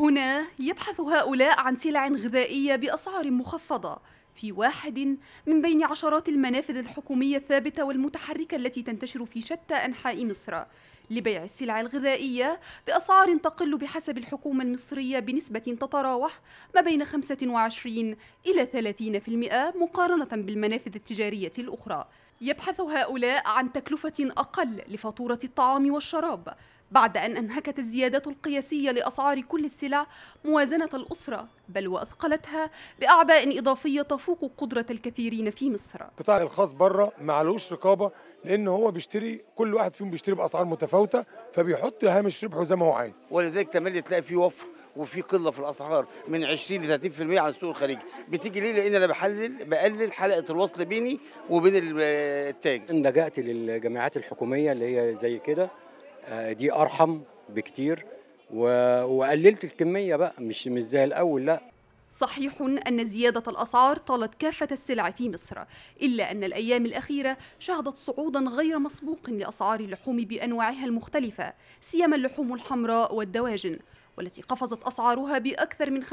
هنا يبحث هؤلاء عن سلع غذائية بأسعار مخفضة في واحد من بين عشرات المنافذ الحكومية الثابتة والمتحركة التي تنتشر في شتى أنحاء مصر لبيع السلع الغذائية بأسعار تقل بحسب الحكومة المصرية بنسبة تتراوح ما بين 25 إلى 30% مقارنة بالمنافذ التجارية الأخرى. يبحث هؤلاء عن تكلفة أقل لفاتورة الطعام والشراب بعد أن أنهكت الزيادات القياسية لأسعار كل السلع موازنة الأسرة بل وأثقلتها بأعباء إضافية تفوق قدرة الكثيرين في مصر القطاع الخاص بره معلوش رقابة لأن هو بيشتري كل واحد فيهم بيشتري بأسعار متفاوتة فبيحط هامش ربحه زي ما هو عايز ولذلك تملي تلاقي فيه وفر وفي قله في الاسعار من 20 ل 30% على السوق الخارجي بتيجي ليه لان انا بحلل بقلل حلقه الوصل بيني وبين التاجر لجأت للجامعات الحكوميه اللي هي زي كده آه، دي ارحم بكتير وقللت الكميه بقى مش مش زي الاول لا صحيح أن زيادة الأسعار طالت كافة السلع في مصر إلا أن الأيام الأخيرة شهدت صعودا غير مسبوق لأسعار اللحوم بأنواعها المختلفة سيما اللحوم الحمراء والدواجن والتي قفزت أسعارها بأكثر من 25%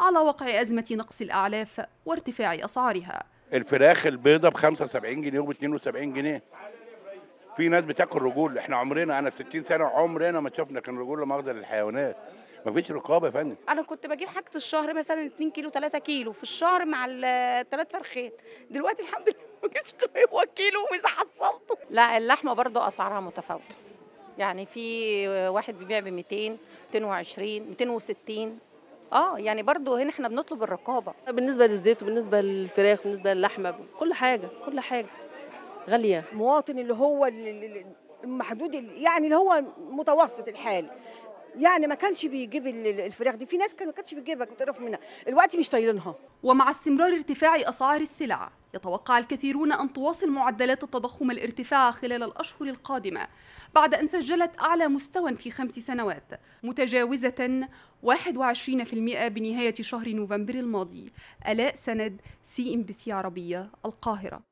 على وقع أزمة نقص الأعلاف وارتفاع أسعارها الفراخ البيضة ب 75 جنيه وب 72 جنيه في ناس بتاكل رجول احنا عمرنا انا في 60 سنه عمرنا ما شفنا كان رجول مخزن الحيوانات للحيوانات ما فيش رقابه يا فندم انا كنت بجيب حاجه الشهر مثلا 2 كيلو 3 كيلو في الشهر مع الثلاث فرخات دلوقتي الحمد لله ما كانش هو كيلو واذا حصلته لا اللحمه برضو اسعارها متفاوته يعني في واحد بيبيع ب 200 220 260 اه يعني برضو هنا احنا بنطلب الرقابه بالنسبه للزيت وبالنسبه للفراخ وبالنسبه للحمه كل حاجه كل حاجه غاليه مواطن اللي هو المحدود يعني اللي هو متوسط الحال يعني ما كانش بيجيب الفراخ دي في ناس كانت ما كانتش بتجيبها كنت تعرف منها الوقت مش طايلينها ومع استمرار ارتفاع اسعار السلع يتوقع الكثيرون ان تواصل معدلات التضخم الارتفاع خلال الاشهر القادمه بعد ان سجلت اعلى مستوى في خمس سنوات متجاوزه 21% بنهايه شهر نوفمبر الماضي الاء سند سي ام بي سي عربيه القاهره